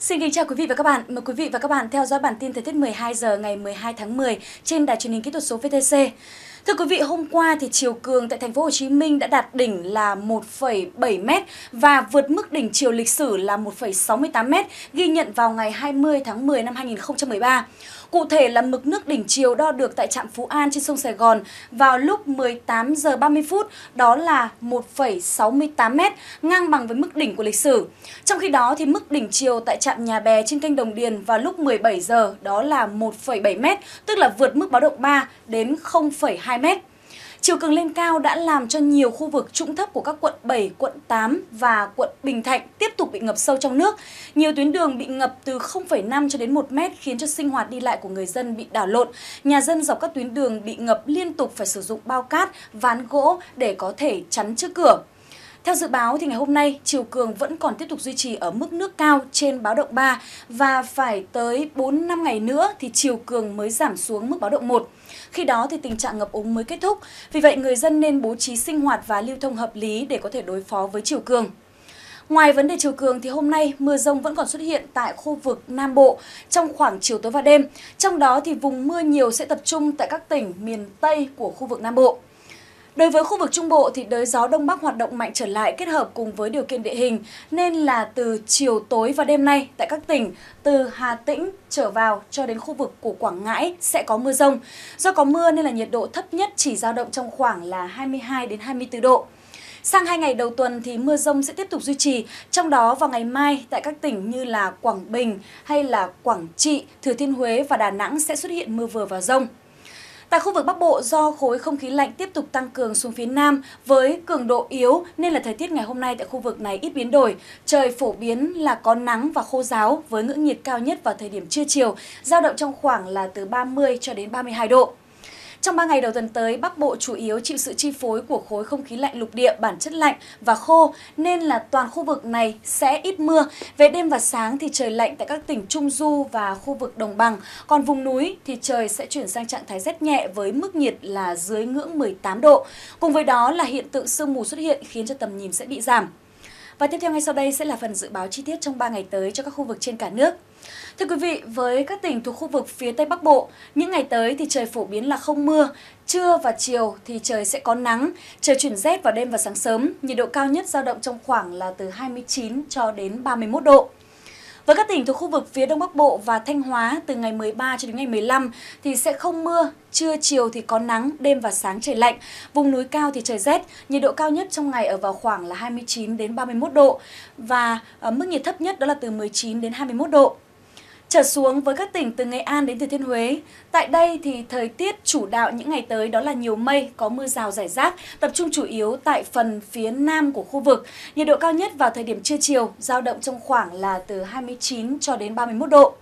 Xin kính chào quý vị và các bạn. Mời quý vị và các bạn theo dõi bản tin thời tiết 12 giờ ngày 12 tháng 10 trên đài truyền hình kỹ thuật số VTC. Thưa quý vị, hôm qua thì chiều cường tại thành phố Hồ Chí Minh đã đạt đỉnh là 1,7 m và vượt mức đỉnh chiều lịch sử là 1,68 m ghi nhận vào ngày 20 tháng 10 năm 2013. Cụ thể là mực nước đỉnh chiều đo được tại trạm Phú An trên sông Sài Gòn vào lúc 18 giờ 30 phút, đó là 1,68 m, ngang bằng với mức đỉnh của lịch sử. Trong khi đó thì mức đỉnh chiều tại trạm Nhà Bè trên kênh Đồng Điền vào lúc 17 giờ đó là 1,7 m, tức là vượt mức báo động 3 đến 0,2 2 mét. Chiều cường lên cao đã làm cho nhiều khu vực trũng thấp của các quận 7, quận 8 và quận Bình Thạnh tiếp tục bị ngập sâu trong nước. Nhiều tuyến đường bị ngập từ 0,5 cho đến 1 mét khiến cho sinh hoạt đi lại của người dân bị đảo lộn. Nhà dân dọc các tuyến đường bị ngập liên tục phải sử dụng bao cát, ván gỗ để có thể chắn trước cửa. Theo dự báo thì ngày hôm nay chiều cường vẫn còn tiếp tục duy trì ở mức nước cao trên báo động 3 và phải tới 4 5 ngày nữa thì chiều cường mới giảm xuống mức báo động 1. Khi đó thì tình trạng ngập úng mới kết thúc. Vì vậy người dân nên bố trí sinh hoạt và lưu thông hợp lý để có thể đối phó với chiều cường. Ngoài vấn đề chiều cường thì hôm nay mưa rông vẫn còn xuất hiện tại khu vực Nam Bộ trong khoảng chiều tối và đêm. Trong đó thì vùng mưa nhiều sẽ tập trung tại các tỉnh miền Tây của khu vực Nam Bộ. Đối với khu vực Trung Bộ thì đới gió Đông Bắc hoạt động mạnh trở lại kết hợp cùng với điều kiện địa hình nên là từ chiều tối và đêm nay tại các tỉnh từ Hà Tĩnh trở vào cho đến khu vực của Quảng Ngãi sẽ có mưa rông. Do có mưa nên là nhiệt độ thấp nhất chỉ dao động trong khoảng là 22 đến 24 độ. Sang hai ngày đầu tuần thì mưa rông sẽ tiếp tục duy trì, trong đó vào ngày mai tại các tỉnh như là Quảng Bình hay là Quảng Trị, Thừa Thiên Huế và Đà Nẵng sẽ xuất hiện mưa vừa và rông. Tại khu vực Bắc Bộ, do khối không khí lạnh tiếp tục tăng cường xuống phía Nam với cường độ yếu nên là thời tiết ngày hôm nay tại khu vực này ít biến đổi. Trời phổ biến là có nắng và khô giáo với ngưỡng nhiệt cao nhất vào thời điểm trưa chiều, giao động trong khoảng là từ 30 cho đến 32 độ. Trong 3 ngày đầu tuần tới, Bắc Bộ chủ yếu chịu sự chi phối của khối không khí lạnh lục địa bản chất lạnh và khô nên là toàn khu vực này sẽ ít mưa. Về đêm và sáng thì trời lạnh tại các tỉnh Trung Du và khu vực Đồng Bằng. Còn vùng núi thì trời sẽ chuyển sang trạng thái rét nhẹ với mức nhiệt là dưới ngưỡng 18 độ. Cùng với đó là hiện tượng sương mù xuất hiện khiến cho tầm nhìn sẽ bị giảm. Và tiếp theo ngay sau đây sẽ là phần dự báo chi tiết trong 3 ngày tới cho các khu vực trên cả nước. Thưa quý vị, với các tỉnh thuộc khu vực phía Tây Bắc Bộ, những ngày tới thì trời phổ biến là không mưa, trưa và chiều thì trời sẽ có nắng, trời chuyển rét vào đêm và sáng sớm, nhiệt độ cao nhất dao động trong khoảng là từ 29 cho đến 31 độ. Với các tỉnh thuộc khu vực phía Đông Bắc Bộ và Thanh Hóa từ ngày 13 cho đến ngày 15 thì sẽ không mưa, trưa chiều thì có nắng, đêm và sáng trời lạnh. Vùng núi cao thì trời rét, nhiệt độ cao nhất trong ngày ở vào khoảng là 29 đến 31 độ và ờ, mức nhiệt thấp nhất đó là từ 19 đến 21 độ. Trở xuống với các tỉnh từ Nghệ An đến Thừa Thiên Huế, tại đây thì thời tiết chủ đạo những ngày tới đó là nhiều mây, có mưa rào rải rác, tập trung chủ yếu tại phần phía nam của khu vực. Nhiệt độ cao nhất vào thời điểm trưa chiều giao động trong khoảng là từ 29 cho đến 31 độ.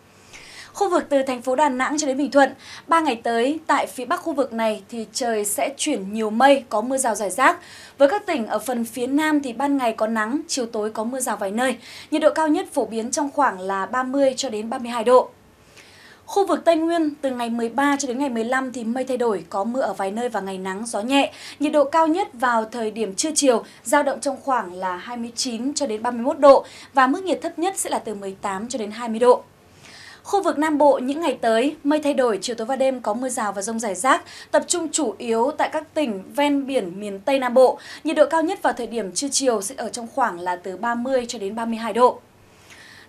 Khu vực từ thành phố Đà Nẵng cho đến Bình Thuận, ba ngày tới tại phía bắc khu vực này thì trời sẽ chuyển nhiều mây, có mưa rào rải rác. Với các tỉnh ở phần phía nam thì ban ngày có nắng, chiều tối có mưa rào vài nơi. Nhiệt độ cao nhất phổ biến trong khoảng là 30 cho đến 32 độ. Khu vực Tây Nguyên từ ngày 13 cho đến ngày 15 thì mây thay đổi, có mưa ở vài nơi và ngày nắng gió nhẹ. Nhiệt độ cao nhất vào thời điểm trưa chiều dao động trong khoảng là 29 cho đến 31 độ và mức nhiệt thấp nhất sẽ là từ 18 cho đến 20 độ. Khu vực Nam Bộ những ngày tới, mây thay đổi, chiều tối và đêm có mưa rào và rông rải rác, tập trung chủ yếu tại các tỉnh ven biển miền Tây Nam Bộ. Nhiệt độ cao nhất vào thời điểm trưa chiều sẽ ở trong khoảng là từ 30 cho đến 32 độ.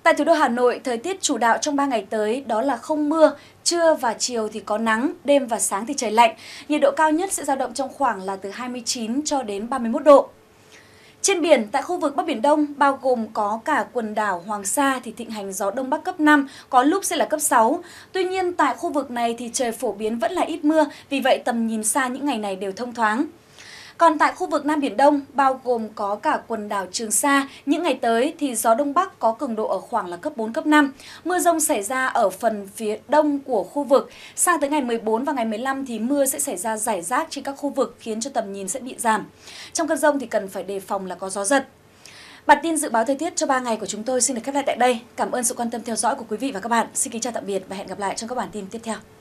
Tại thủ đô Hà Nội, thời tiết chủ đạo trong 3 ngày tới đó là không mưa, trưa và chiều thì có nắng, đêm và sáng thì trời lạnh. Nhiệt độ cao nhất sẽ dao động trong khoảng là từ 29 cho đến 31 độ. Trên biển, tại khu vực Bắc Biển Đông, bao gồm có cả quần đảo Hoàng Sa thì thịnh hành gió Đông Bắc cấp 5, có lúc sẽ là cấp 6. Tuy nhiên, tại khu vực này thì trời phổ biến vẫn là ít mưa, vì vậy tầm nhìn xa những ngày này đều thông thoáng. Còn tại khu vực Nam Biển Đông, bao gồm có cả quần đảo Trường Sa, những ngày tới thì gió Đông Bắc có cường độ ở khoảng là cấp 4, cấp 5. Mưa rông xảy ra ở phần phía đông của khu vực. Sang tới ngày 14 và ngày 15 thì mưa sẽ xảy ra rải rác trên các khu vực khiến cho tầm nhìn sẽ bị giảm. Trong cơn rông thì cần phải đề phòng là có gió giật. Bản tin dự báo thời tiết cho 3 ngày của chúng tôi xin được khép lại tại đây. Cảm ơn sự quan tâm theo dõi của quý vị và các bạn. Xin kính chào tạm biệt và hẹn gặp lại trong các bản tin tiếp theo.